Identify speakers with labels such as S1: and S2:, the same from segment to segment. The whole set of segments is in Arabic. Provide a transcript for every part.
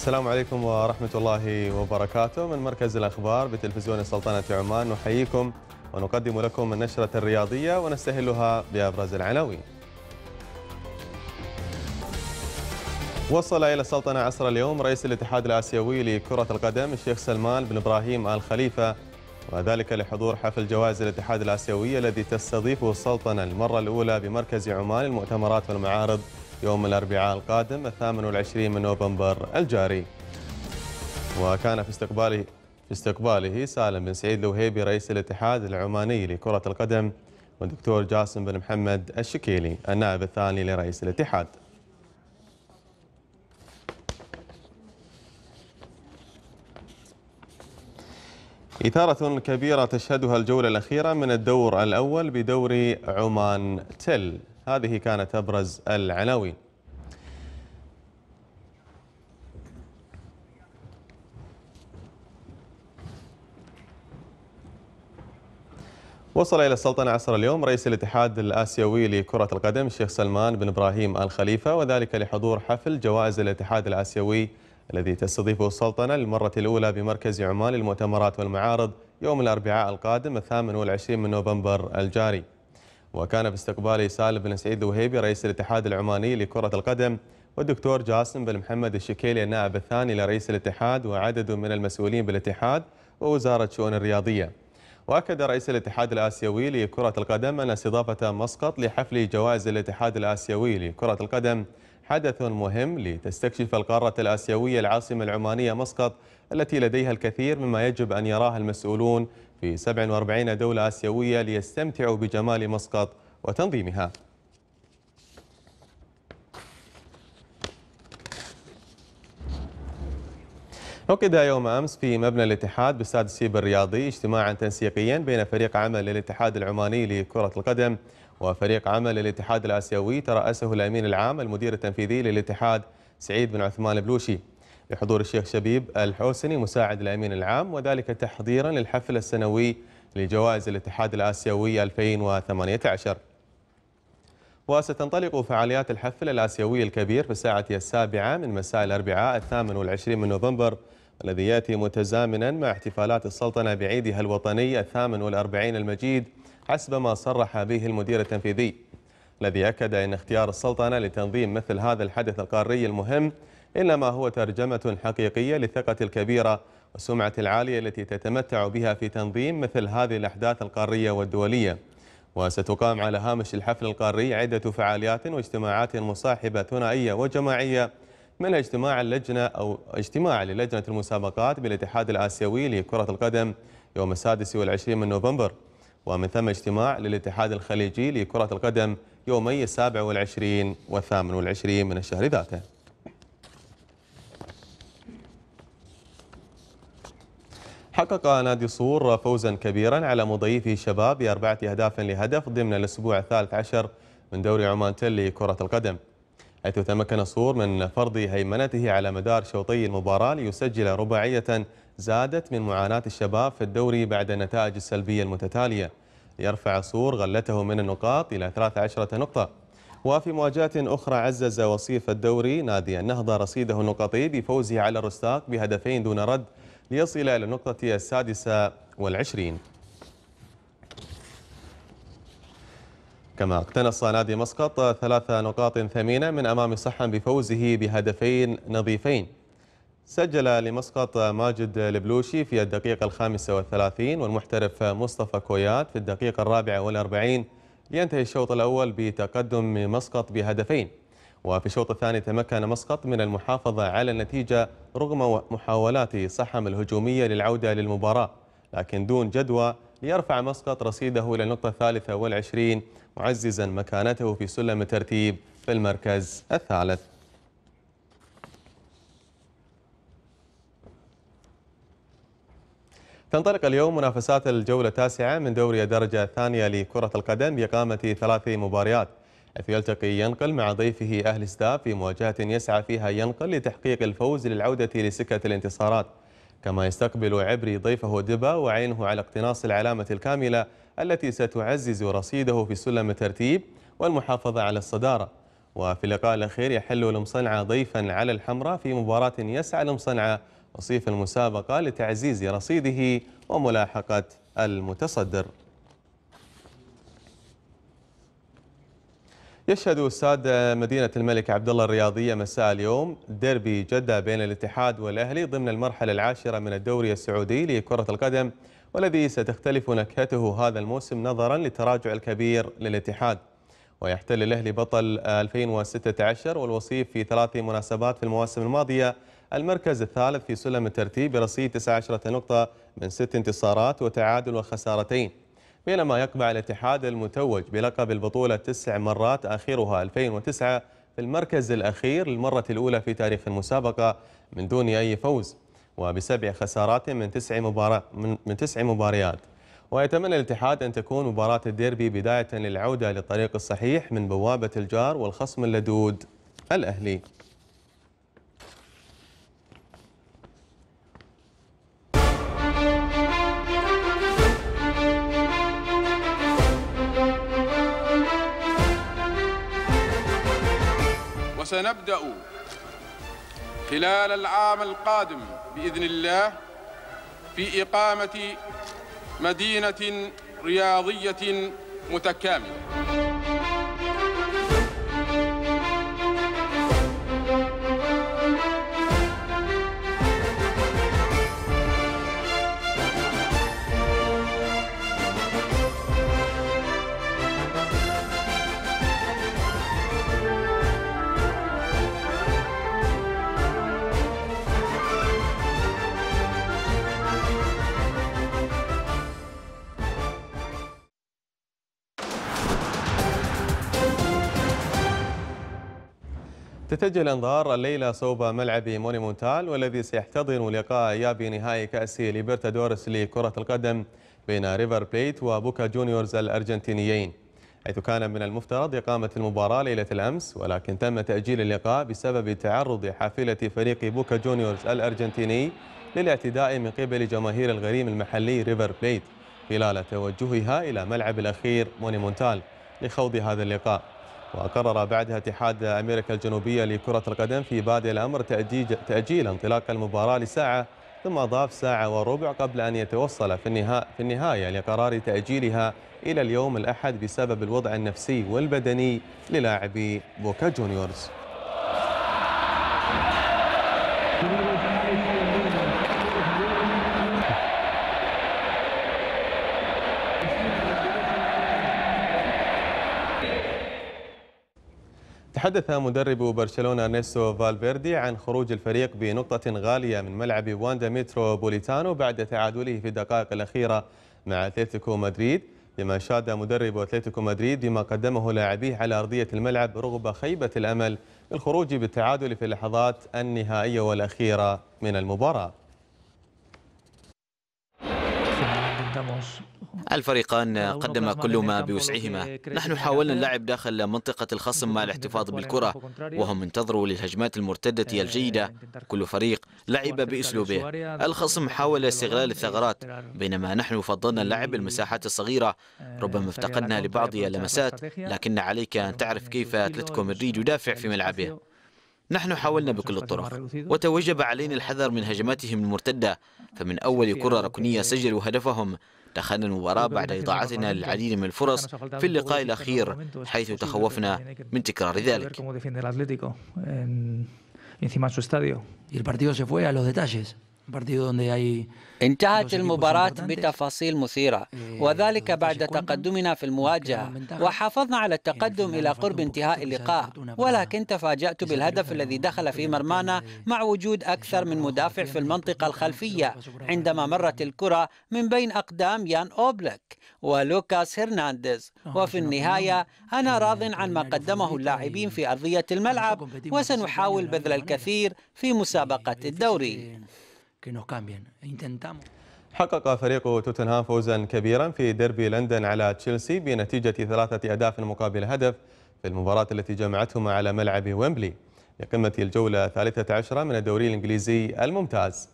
S1: السلام عليكم ورحمة الله وبركاته من مركز الأخبار بتلفزيون سلطنة عمان نحييكم ونقدم لكم النشرة الرياضية ونستهلها بأبرز العناوين وصل إلى السلطنة عصر اليوم رئيس الاتحاد الآسيوي لكرة القدم الشيخ سلمان بن إبراهيم آل خليفة وذلك لحضور حفل جوائز الاتحاد الآسيوي الذي تستضيفه السلطنة المرة الأولى بمركز عمان المؤتمرات والمعارض يوم الأربعاء القادم الثامن والعشرين من نوفمبر الجاري وكان في استقباله في استقباله سالم بن سعيد الوهيبي رئيس الاتحاد العماني لكرة القدم والدكتور جاسم بن محمد الشكيلي النائب الثاني لرئيس الاتحاد إثارة كبيرة تشهدها الجولة الأخيرة من الدور الأول بدوري عمان تل هذه كانت أبرز العناوين وصل إلى السلطنة عصر اليوم رئيس الاتحاد الآسيوي لكرة القدم الشيخ سلمان بن إبراهيم الخليفة وذلك لحضور حفل جوائز الاتحاد الآسيوي الذي تستضيفه السلطنة للمرة الأولى بمركز عمان للمؤتمرات والمعارض يوم الأربعاء القادم الثامن والعشرين من نوفمبر الجاري وكان في استقبالي سالم بن سعيد الوهيبي رئيس الاتحاد العماني لكرة القدم والدكتور جاسم بن محمد الشكيلي النائب الثاني لرئيس الاتحاد وعدد من المسؤولين بالاتحاد ووزارة شؤون الرياضية وأكد رئيس الاتحاد الآسيوي لكرة القدم أن استضافة مسقط لحفل جوائز الاتحاد الآسيوي لكرة القدم حدث مهم لتستكشف القارة الآسيوية العاصمة العمانية مسقط التي لديها الكثير مما يجب أن يراها المسؤولون في 47 دولة آسيوية ليستمتعوا بجمال مسقط وتنظيمها عقد يوم أمس في مبنى الاتحاد بساد سيب الرياضي اجتماعا تنسيقيا بين فريق عمل الاتحاد العماني لكرة القدم وفريق عمل الاتحاد الآسيوي ترأسه الأمين العام المدير التنفيذي للاتحاد سعيد بن عثمان البلوشي لحضور الشيخ شبيب الحوسني مساعد الأمين العام وذلك تحضيرا للحفل السنوي لجوائز الاتحاد الآسيوي 2018 وستنطلق فعاليات الحفل الآسيوي الكبير في الساعة السابعة من مساء الأربعاء الثامن والعشرين من نوفمبر الذي يأتي متزامنا مع احتفالات السلطنة بعيدها الوطني الثامن والأربعين المجيد حسب ما صرح به المدير التنفيذي الذي أكد أن اختيار السلطنة لتنظيم مثل هذا الحدث القاري المهم إنما هو ترجمة حقيقية للثقة الكبيرة والسمعة العالية التي تتمتع بها في تنظيم مثل هذه الأحداث القارية والدولية وستقام على هامش الحفل القاري عدة فعاليات واجتماعات مصاحبة ثنائية وجماعية من اجتماع اللجنة أو اجتماع للجنة المسابقات بالاتحاد الآسيوي لكرة القدم يوم السادس والعشرين من نوفمبر ومن ثم اجتماع للاتحاد الخليجي لكرة القدم يومي السابع والعشرين والثامن والعشرين من الشهر ذاته حقق نادي صور فوزا كبيرا على مضيفه الشباب بأربعة أهداف لهدف ضمن الأسبوع الثالث عشر من دوري عمان تل لكرة القدم حيث تمكن صور من فرض هيمنته على مدار شوطي المباراة ليسجل رباعية زادت من معاناة الشباب في الدوري بعد النتائج السلبية المتتالية ليرفع صور غلته من النقاط إلى 13 نقطة وفي مواجهة أخرى عزز وصيف الدوري نادي النهضة رصيده النقطي بفوزه على الرستاق بهدفين دون رد ليصل إلى النقطة السادسة والعشرين كما اقتنص نادي مسقط ثلاث نقاط ثمينة من أمام صحن بفوزه بهدفين نظيفين سجل لمسقط ماجد البلوشي في الدقيقة الخامسة والثلاثين والمحترف مصطفى كويات في الدقيقة الرابعة والأربعين لينتهي الشوط الأول بتقدم مسقط بهدفين وفي الشوط الثاني تمكن مسقط من المحافظة على النتيجة رغم محاولات صحم الهجومية للعودة للمباراة لكن دون جدوى ليرفع مسقط رصيده إلى النقطة الثالثة والعشرين معززا مكانته في سلم الترتيب في المركز الثالث تنطلق اليوم منافسات الجولة التاسعة من دوري الدرجة الثانية لكرة القدم بإقامة ثلاث مباريات حيث يلتقي ينقل مع ضيفه أهل ستاف في مواجهة يسعى فيها ينقل لتحقيق الفوز للعودة لسكة الانتصارات كما يستقبل عبري ضيفه دبا وعينه على اقتناص العلامة الكاملة التي ستعزز رصيده في سلم الترتيب والمحافظة على الصدارة وفي اللقاء الأخير يحل المصنعة ضيفا على الحمراء في مباراة يسعى المصنعة وصيف المسابقة لتعزيز رصيده وملاحقة المتصدر يشهد استاد مدينة الملك عبد الله الرياضية مساء اليوم ديربي جدة بين الاتحاد والأهلي ضمن المرحلة العاشرة من الدوري السعودي لكرة القدم والذي ستختلف نكهته هذا الموسم نظرا للتراجع الكبير للاتحاد ويحتل الأهلي بطل 2016 والوصيف في ثلاث مناسبات في المواسم الماضية المركز الثالث في سلم الترتيب برصيد 19 نقطة من ست انتصارات وتعادل وخسارتين بينما يقبع الاتحاد المتوج بلقب البطولة تسع مرات آخرها 2009 في المركز الأخير للمرة الأولى في تاريخ المسابقة من دون أي فوز وبسبع خسارات من تسع, مباراة من تسع مباريات ويتمنى الاتحاد أن تكون مباراة الديربي بداية للعودة للطريق الصحيح من بوابة الجار والخصم اللدود الأهلي
S2: سنبدأ خلال العام القادم
S1: بإذن الله في إقامة مدينة رياضية متكاملة يتجه الانظار الليلة صوب ملعب مونيمونتال والذي سيحتضن لقاء إياب نهائي كأس ليبرتادورس لكرة القدم بين ريفر بليت وبوكا جونيورز الأرجنتينيين حيث كان من المفترض إقامة المباراة ليلة الأمس ولكن تم تأجيل اللقاء بسبب تعرض حافلة فريق بوكا جونيورز الأرجنتيني للاعتداء من قبل جماهير الغريم المحلي ريفر بليت خلال توجهها إلى ملعب الأخير مونيمونتال لخوض هذا اللقاء وقرر بعدها اتحاد أمريكا الجنوبية لكرة القدم في بادئ الأمر تأجيل انطلاق المباراة لساعة ثم أضاف ساعة وربع قبل أن يتوصل في, النهاية, في النهاية لقرار تأجيلها إلى اليوم الأحد بسبب الوضع النفسي والبدني للاعبي بوكا جونيورز تحدث مدرب برشلونة نيسو فالفيردي عن خروج الفريق بنقطة غالية من ملعب واندا متروبوليتانو بعد تعادله في الدقائق الأخيرة مع أتلتيكو مدريد بما شاد مدرب أتلتيكو مدريد بما قدمه لاعبيه على أرضية الملعب رغبة خيبة الأمل بالخروج بالتعادل في اللحظات النهائية والأخيرة من المباراة
S3: الفريقان آه، قدم كل ما بوسعهما نحن حاولنا اللعب داخل منطقة الخصم مع الاحتفاظ بالكرة وهم انتظروا للهجمات المرتدة آه، الجيدة كل فريق لعب بأسلوبه الخصم حاول استغلال الثغرات بينما نحن فضلنا اللعب آه، المساحات الصغيرة ربما افتقدنا لبعض اللمسات لكن عليك أن تعرف كيف أتلتكم الريد يدافع في ملعبه نحن حاولنا بكل الطرق وتوجب علينا الحذر من هجماتهم المرتدة فمن أول كرة ركنية سجلوا هدفهم دخلنا المباراة بعد إضاعتنا للعديد من الفرص في اللقاء الأخير حيث تخوفنا يعني من تكرار ذلك.
S2: انتهت المباراة بتفاصيل مثيرة وذلك بعد تقدمنا في المواجهة وحافظنا على التقدم إلى قرب انتهاء اللقاء ولكن تفاجأت بالهدف الذي دخل في مرمانا مع وجود أكثر من مدافع في المنطقة الخلفية عندما مرت الكرة من بين أقدام يان أوبلك ولوكاس هرنانديز وفي النهاية أنا راض عن ما قدمه اللاعبين في أرضية الملعب وسنحاول بذل الكثير في مسابقة الدوري
S1: حقق فريق توتنهام فوزا كبيرا في ديربي لندن على تشيلسي بنتيجة ثلاثة أهداف مقابل هدف في المباراة التي جمعتهما على ملعب ويمبلي لقمة الجولة الثالثة عشرة من الدوري الإنجليزي الممتاز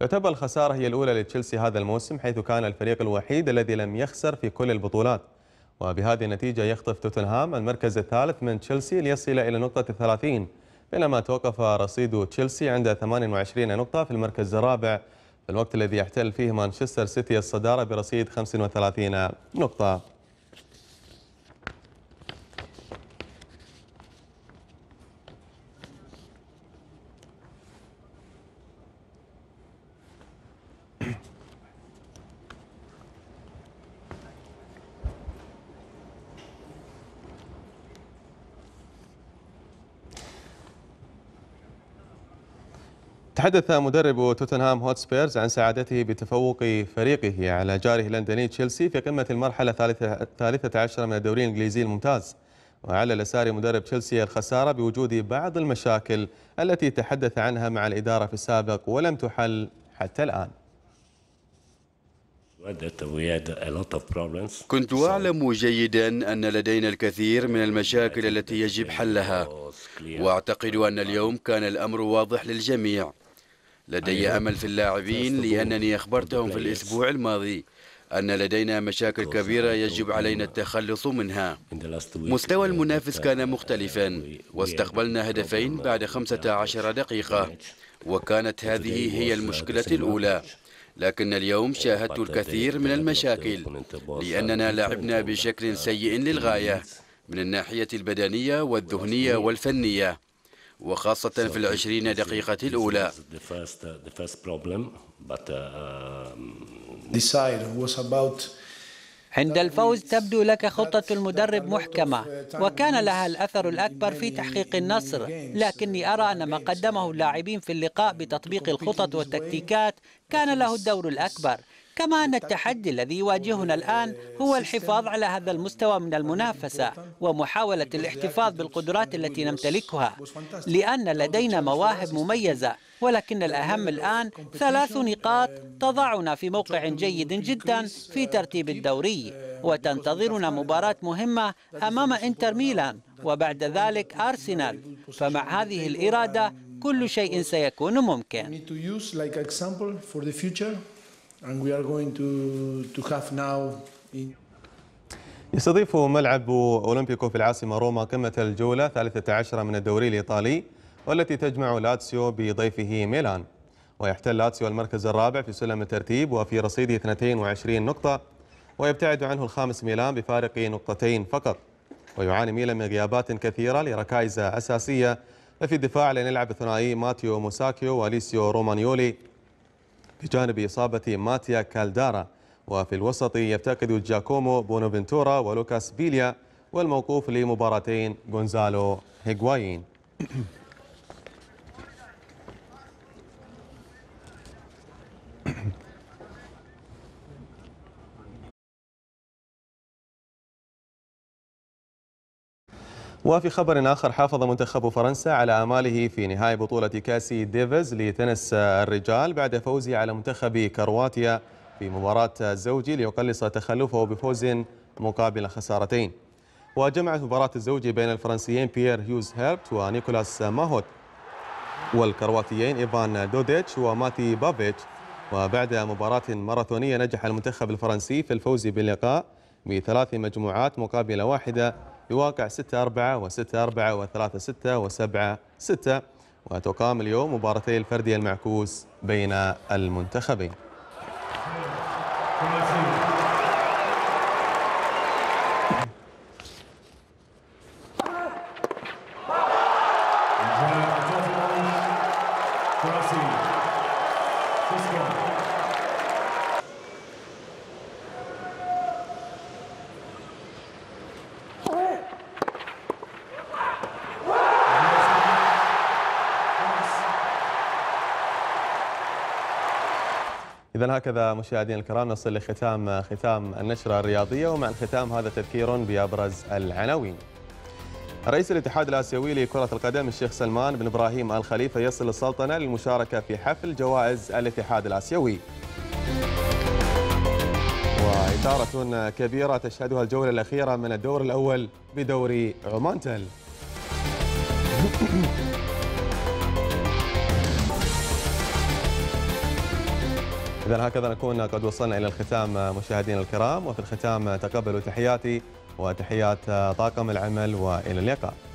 S1: تعتبر الخسارة هي الأولى لتشيلسي هذا الموسم حيث كان الفريق الوحيد الذي لم يخسر في كل البطولات وبهذه النتيجة يخطف توتنهام المركز الثالث من تشيلسي ليصل إلى نقطة الثلاثين بينما توقف رصيد تشيلسي عند 28 نقطة في المركز الرابع في الوقت الذي يحتل فيه مانشستر سيتي الصدارة برصيد 35 نقطة تحدث مدرب توتنهام هوتسبيرز عن سعادته بتفوق فريقه على جاره اللندني تشيلسي في قمة المرحلة الثالثة عشر من الدوري الإنجليزي الممتاز وعلى ساري مدرب تشيلسي الخسارة بوجود بعض المشاكل التي تحدث عنها مع الإدارة في السابق ولم تحل حتى الآن
S2: كنت أعلم جيدا أن لدينا الكثير من المشاكل التي يجب حلها وأعتقد أن اليوم كان الأمر واضح للجميع لدي أيوه. أمل في اللاعبين لأنني أخبرتهم في الأسبوع الماضي أن لدينا مشاكل كبيرة يجب علينا التخلص منها مستوى المنافس كان مختلفا واستقبلنا هدفين بعد 15 دقيقة وكانت هذه هي المشكلة الأولى لكن اليوم شاهدت الكثير من المشاكل لأننا لعبنا بشكل سيء للغاية من الناحية البدنية والذهنية والفنية وخاصة في العشرين دقيقة الأولى uh, uh, um, عند الفوز تبدو لك خطة المدرب محكمة uh, وكان لها الأثر الأكبر في تحقيق النصر لكني أرى أن ما قدمه اللاعبين في اللقاء بتطبيق الخطط والتكتيكات كان له الدور الأكبر كما أن التحدي الذي يواجهنا الآن هو الحفاظ على هذا المستوى من المنافسة ومحاولة الاحتفاظ بالقدرات التي نمتلكها لأن لدينا مواهب مميزة ولكن الأهم الآن ثلاث نقاط تضعنا في موقع جيد جدا في ترتيب الدوري وتنتظرنا مباراة مهمة أمام إنتر ميلان وبعد ذلك أرسنال فمع هذه الإرادة كل شيء سيكون ممكن and we are going to to have now in
S1: يستضيف ملعب أولمبيكو في العاصمة روما قمة الجولة 13 من الدوري الإيطالي والتي تجمع لاتسيو بضيفه ميلان ويحتل لاتسيو المركز الرابع في سلم الترتيب وفي رصيده 22 نقطة ويبتعد عنه الخامس ميلان بفارق نقطتين فقط ويعاني ميلان من غيابات كثيرة لركائز أساسية ففي الدفاع لن يلعب الثنائي ماتيو موساكيو واليسيو رومانيولي بجانب إصابة ماتيا كالدارا وفي الوسط يفتقد جاكومو بونوفنتورا ولوكاس بيليا والموقوف لمباراتين غونزالو هيغوايين وفي خبر آخر حافظ منتخب فرنسا على آماله في نهائي بطولة كاس ديفيز لتنس الرجال بعد فوزه على منتخب كرواتيا في مباراة الزوجي ليقلص تخلفه بفوز مقابل خسارتين وجمعت مباراة الزوجي بين الفرنسيين بيير هيوز هيربت ونيكولاس ماهوت والكرواتيين إيفان دوديتش وماتي بابيتش وبعد مباراة ماراثونية نجح المنتخب الفرنسي في الفوز باللقاء بثلاث مجموعات مقابل واحدة بواقع 6 4 و6 4 و3 6 و7 6 وتقام اليوم مباراتي الفردي المعكوس بين المنتخبين إذا هكذا مشاهدينا الكرام نصل لختام آه، ختام النشرة الرياضية ومع الختام هذا تذكير بأبرز العناوين. رئيس الاتحاد الآسيوي لكرة القدم الشيخ سلمان بن إبراهيم الخليفه يصل السلطنة للمشاركة في حفل جوائز الاتحاد الآسيوي. وإثارة كبيرة تشهدها الجولة الأخيرة من الدور الأول بدوري عمان تل. إذا هكذا نكون قد وصلنا إلى الختام آه، مشاهدينا الكرام وفي الختام تقبلوا تحياتي وتحيات آه، طاقم العمل وإلى اللقاء